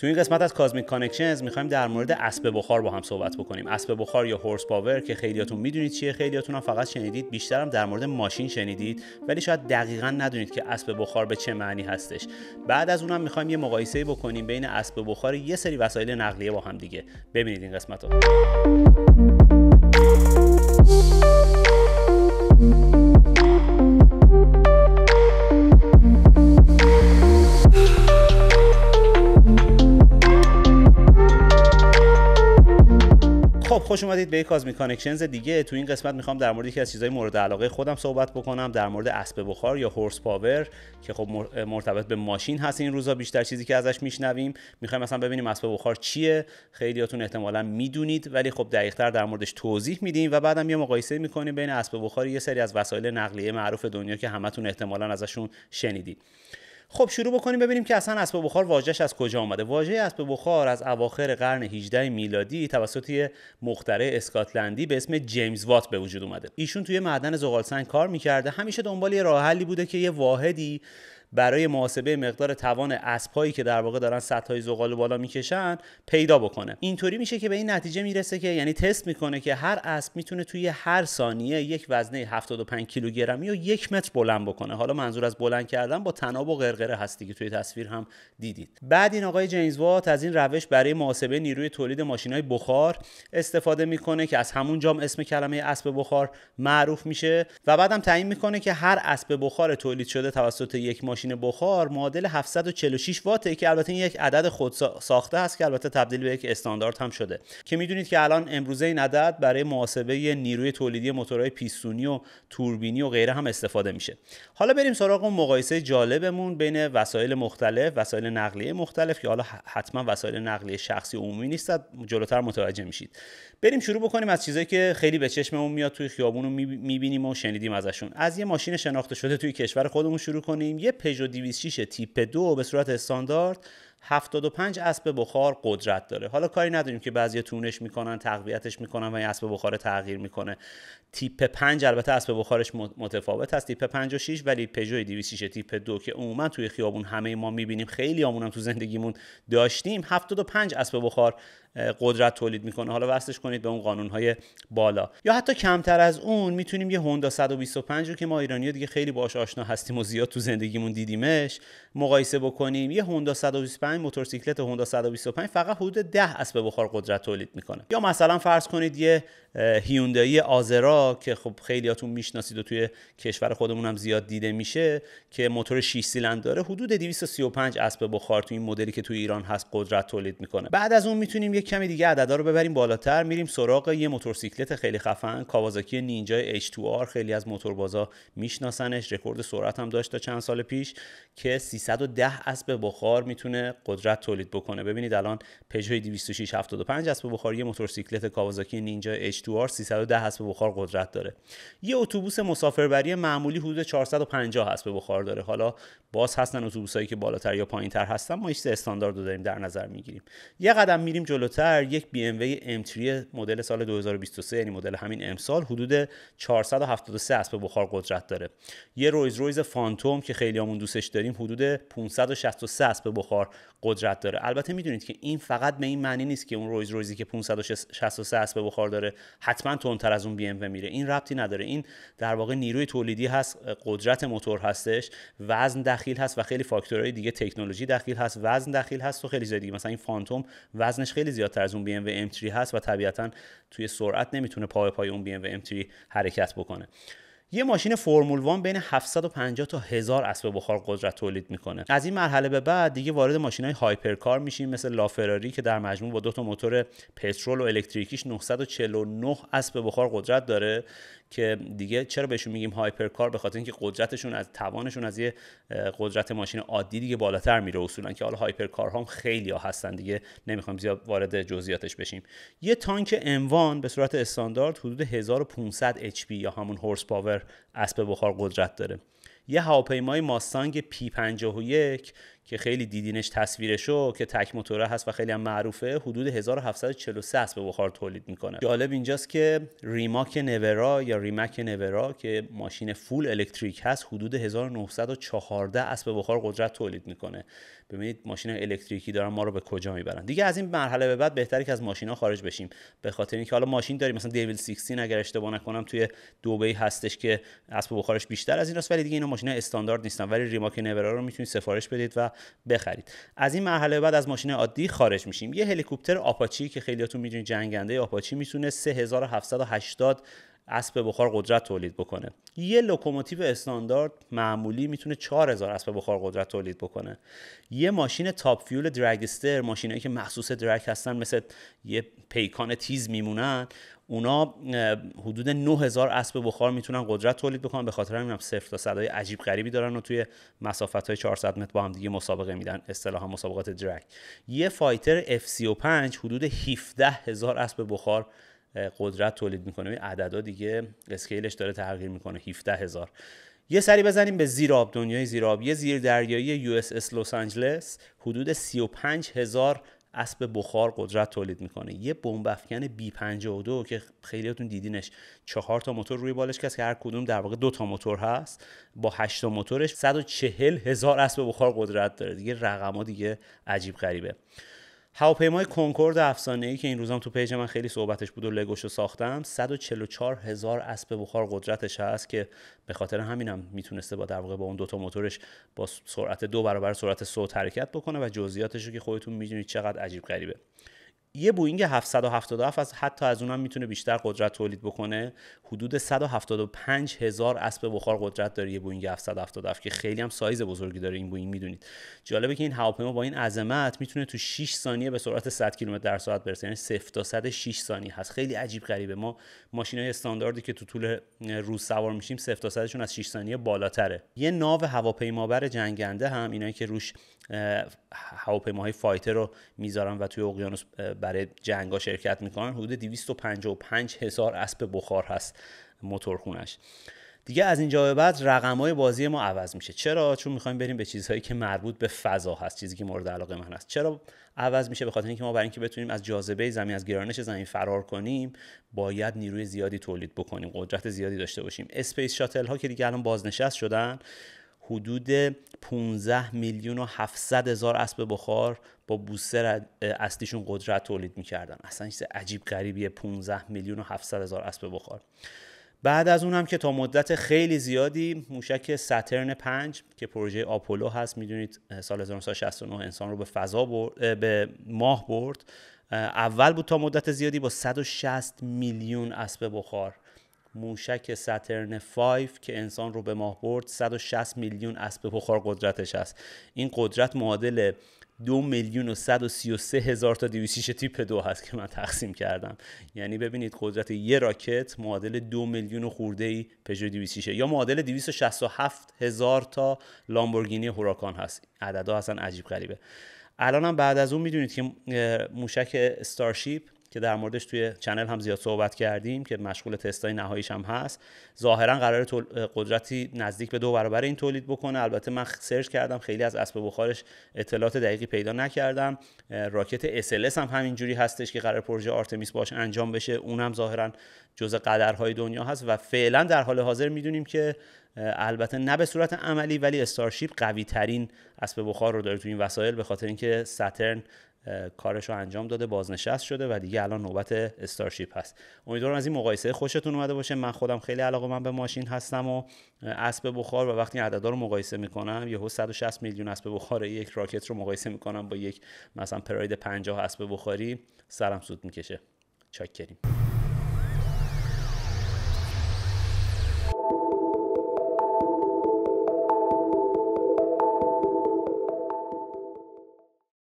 تو این قسمت از کازمیک کانکشنز میخوایم در مورد اسب بخار با هم صحبت بکنیم اسب بخار یا هورس پاور که خیلیاتون میدونید چیه خیلیاتون هم فقط شنیدید بیشتر هم در مورد ماشین شنیدید ولی شاید دقیقا ندونید که اسب بخار به چه معنی هستش بعد از اونم میخوایم یه مقایسه بکنیم بین اسب بخار یه سری وسایل نقلیه با هم دیگه ببینید این قسمت رو خوش اومدید به یک کازمی کانکشنز دیگه تو این قسمت میخوام در مورد یکی از چیزهای مورد علاقه خودم صحبت بکنم در مورد اسب بخار یا هورس پاور که خب مرتبط به ماشین هست این روزا بیشتر چیزی که ازش میشنویم میخوایم مثلا ببینیم اسب بخار چیه خیلیاتون احتمالا میدونید ولی خب دقیقتر در موردش توضیح میدیم و بعدم یه مقایسه میکنیم بین اسب بخار یه سری از وسایل نقلیه معروف دنیا که همتون احتمالا ازشون شنیدید خب شروع بکنیم ببینیم که اصلا اسب بخار واژهش از کجا آمده واژه اسب بخار از اواخر قرن 18 میلادی توسط یه مخترع اسکاتلندی به اسم جیمز وات به وجود اومده ایشون توی معدن زغال سنگ کار میکرده همیشه دنبال یه راه حلی بوده که یه واحدی برای محاسبه مقدار توان اسبهایی که در واقع دارن سطح زغال بالا میکشن پیدا بکنه اینطوری میشه که به این نتیجه میرسه که یعنی تست میکنه که هر اسب میتونه توی هر ثانیه یک وزنه 75 کیلوگرمی یا یک متر بلند بکنه حالا منظور از بلند کردن با تناب و غرغره هستی که توی تصویر هم دیدید بعد این آقای جیمز وات از این روش برای محاسبه نیروی تولید ماشینای بخار استفاده میکنه که از همون جام اسم کلمه اسب بخار معروف میشه و بعدم تعیین میکنه که هر اسب بخار تولید شده توسط یک ماشین ماشین بخار معادل 746 واته که البته این یک عدد خود ساخته است که البته تبدیل به یک استاندارد هم شده که میدونید که الان امروزه این عدد برای محاسبه نیروی تولیدی موتورهای پیستونی و توربینی و غیره هم استفاده میشه حالا بریم سراغ مقایسه جالبمون بین وسایل مختلف وسایل نقلیه مختلف که حالا حتما وسایل نقلیه شخصی عمومی نیست جلوتر متوجه میشید بریم شروع بکنیم از چیزایی که خیلی به چشممون میاد توی خیابون رو میبینیم و شنیدیم ازشون از یه ماشین شناخته شده توی کشور خودمون شروع کنیم یه پژو 206 تیپ 2 به صورت استاندارد 75 اسب بخار قدرت داره حالا کاری نداریم که بعضی تونش میکنن تقویتش میکنن و این اسب بخار تغییر میکنه تیپ 5 البته اسب بخارش متفاوت هست تیپ 5 و 6 ولی پژو 206 تیپ 2 که عموما توی خیابون همه ما میبینیم خیلی آمون هم تو زندگیمون داشتیم 75 اسب بخار قدرت تولید میکنه حالا وصلش کنید به اون قانونهای بالا یا حتی کمتر از اون میتونیم یه هوندا 125 رو که ما ایرانی دیگه خیلی باهاش آشنا هستیم و زیاد تو زندگیمون دیدیمش مقایسه بکنیم یه هوندا 125 این موتورسیکلت هوندا 125 فقط حدود 10 اسب بخار قدرت تولید میکنه یا مثلا فرض کنید یه هیوندای آزرا که خب خیلیاتون میشناسید و توی کشور خودمون هم زیاد دیده میشه که موتور 6 سیلندر داره حدود 235 اسب بخار توی این مدلی که توی ایران هست قدرت تولید میکنه بعد از اون میتونیم یه کمی دیگه عددا رو ببریم بالاتر میریم سراغ یه موتورسیکلت خیلی خفن کاوازاکی نینجا H2R خیلی از موتوربازا میشناسنش رکورد سرعت هم داشت تا چند سال پیش که 310 اسب بخار میتونه قدرت تولید بکنه ببینید الان پژو 206 75 اسب یه موتورسیکلت کاوازاکی نینجا H2R 310 اسب بخار قدرت داره یه اتوبوس مسافربری معمولی حدود 450 اسب بخار داره حالا باز هستن اتوبوسایی که بالاتر یا پایینتر هستن ما ایست استاندارد رو داریم در نظر میگیریم یه قدم میریم جلوتر یک BMW M3 مدل سال 2023 یعنی مدل همین امسال حدود 473 اسب بخار قدرت داره یه رویز رویز فانتوم که خیلیامون دوستش داریم حدود 563 اسب بخار قدرت داره البته میدونید که این فقط به این معنی نیست که اون رویز رویزی که 563 اسب به بخار داره حتما تندتر از اون بی ام میره این ربطی نداره این در واقع نیروی تولیدی هست قدرت موتور هستش وزن دخیل هست و خیلی فاکتورهای دیگه تکنولوژی دخیل هست وزن دخیل هست و خیلی زیاد دیگه مثلا این فانتوم وزنش خیلی زیادتر از اون بی ام ام 3 هست و طبیعتا توی سرعت نمیتونه پای پای اون بی ام ام 3 حرکت بکنه یه ماشین فرمول 1 بین 750 تا 1000 اسب بخار قدرت تولید میکنه از این مرحله به بعد دیگه وارد ماشین های هایپرکار میشیم مثل لافراری که در مجموع با دو تا موتور پترول و الکتریکیش 949 اسب بخار قدرت داره که دیگه چرا بهشون میگیم هایپرکار به خاطر اینکه قدرتشون از توانشون از یه قدرت ماشین عادی دیگه بالاتر میره اصولا که حالا هایپرکار کار هم خیلی ها هستن دیگه نمیخوام زیاد وارد جزئیاتش بشیم یه تانک اموان به صورت استاندارد حدود 1500 HP یا همون هورس پاور اسب بخار قدرت داره یه هواپیمای ماستانگ پی 51 که خیلی دیدینش تصویرشو که تک موتوره هست و خیلی هم معروفه حدود 1743 است به بخار تولید میکنه جالب اینجاست که ریماک نورا یا ریمک نورا که ماشین فول الکتریک هست حدود 1914 است به بخار قدرت تولید میکنه ببینید ماشین الکتریکی دارن ما رو به کجا میبرن دیگه از این مرحله به بعد بهتره که از ماشینا خارج بشیم به خاطر اینکه حالا ماشین داریم مثلا دیویل 16 اگر اشتباه نکنم توی دبی هستش که اسب بخارش بیشتر از این است ولی دیگه اینا ماشین استاندارد نیستن ولی ریماک نورا رو میتونید سفارش بدید و بخرید از این مرحله بعد از ماشین عادی خارج میشیم یه هلیکوپتر آپاچی که خیلیاتون میدونید جنگنده آپاچی میتونه 3780 اسب بخار قدرت تولید بکنه یه لوکوموتیو استاندارد معمولی میتونه 4000 اسب بخار قدرت تولید بکنه یه ماشین تاپ فیول درگستر ماشینایی که مخصوص درگ هستن مثل یه پیکان تیز میمونن اونا حدود 9000 اسب بخار میتونن قدرت تولید بکنن به خاطر همینم صفر تا صدای عجیب غریبی دارن و توی مسافت های 400 متر با هم دیگه مسابقه میدن اصطلاحا مسابقات درگ یه فایتر F35 حدود 17000 اسب بخار قدرت تولید میکنه این عددا دیگه اسکیلش داره تغییر میکنه 17 هزار یه سری بزنیم به زیراب دنیای زیراب یه زیر دریایی یو اس اس لس آنجلس حدود 35 هزار اسب بخار قدرت تولید میکنه یه بمب افکن بی 52 که خیلیاتون دیدینش چهار تا موتور روی بالش کس که هر کدوم در واقع دو تا موتور هست با 8 تا موتورش 140 هزار اسب بخار قدرت داره دیگه رقما دیگه عجیب غریبه هواپیمای کنکورد افسانه ای که این روزام تو پیج من خیلی صحبتش بود و لگوشو ساختم 144 هزار اسب بخار قدرتش هست که به خاطر همینم میتونسته با در واقع با اون دوتا موتورش با سرعت دو برابر سرعت صوت حرکت بکنه و جزئیاتش رو که خودتون میدونید چقدر عجیب غریبه یه بوینگ 777 از حتی از اونم میتونه بیشتر قدرت تولید بکنه حدود 175 هزار اسب بخار قدرت داره یه بوینگ 777 که خیلی هم سایز بزرگی داره این بوینگ میدونید جالبه که این هواپیما با این عظمت میتونه تو 6 ثانیه به سرعت 100 کیلومتر در ساعت برسه یعنی 0 تا 100 6 ثانیه هست خیلی عجیب غریبه ما ماشینای استانداردی که تو طول روز سوار میشیم 0 تا 100 شون از 6 ثانیه بالاتره یه ناو بر جنگنده هم اینایی که روش هواپیماهای فایتر رو میذارن و توی اقیانوس برای جنگا شرکت میکنن حدود 255 هزار اسب بخار هست خونش. دیگه از اینجا به بعد رقمای بازی ما عوض میشه چرا چون میخوایم بریم به چیزهایی که مربوط به فضا هست چیزی که مورد علاقه من هست چرا عوض میشه به خاطر اینکه ما برای اینکه بتونیم از جاذبه زمین از گرانش زمین فرار کنیم باید نیروی زیادی تولید بکنیم قدرت زیادی داشته باشیم اسپیس شاتل ها که دیگه الان بازنشست شدن حدود 15 میلیون و 700 هزار اسب بخار با بوستر اصلیشون قدرت تولید میکردن اصلا چیز عجیب غریبیه 15 میلیون و 700 هزار اسب بخار بعد از اون هم که تا مدت خیلی زیادی موشک ساترن 5 که پروژه آپولو هست میدونید سال 1969 انسان رو به فضا برد، به ماه برد اول بود تا مدت زیادی با 160 میلیون اسب بخار موشک ساترن 5 که انسان رو به ماه برد 160 میلیون اسب بخار قدرتش است این قدرت معادل 2 میلیون و 133 هزار تا 206 تیپ دو هست که من تقسیم کردم یعنی ببینید قدرت یه راکت معادل دو میلیون و خورده ای پژو 206 یا معادل 267 هزار تا لامبورگینی هوراکان هست عددا اصلا عجیب غریبه الان بعد از اون میدونید که موشک استارشیپ که در موردش توی چنل هم زیاد صحبت کردیم که مشغول تستای نهاییش هم هست ظاهرا قرار قدرتی نزدیک به دو برابر این تولید بکنه البته من سرچ کردم خیلی از اسب بخارش اطلاعات دقیقی پیدا نکردم راکت SLS هم همینجوری هستش که قرار پروژه آرتمیس باش انجام بشه اونم ظاهرا جزء قدرهای دنیا هست و فعلا در حال حاضر میدونیم که البته نه به صورت عملی ولی استارشیپ قوی ترین اسب بخار رو داره تو این وسایل به خاطر اینکه ساترن کارش رو انجام داده بازنشست شده و دیگه الان نوبت استارشیپ هست امیدوارم از این مقایسه خوشتون اومده باشه من خودم خیلی علاقه من به ماشین هستم و اسب بخار و وقتی عددا رو مقایسه میکنم یهو 160 میلیون اسب بخار یک راکت رو مقایسه میکنم با یک مثلا پراید 50 اسب بخاری سرم سود میکشه چاک کریم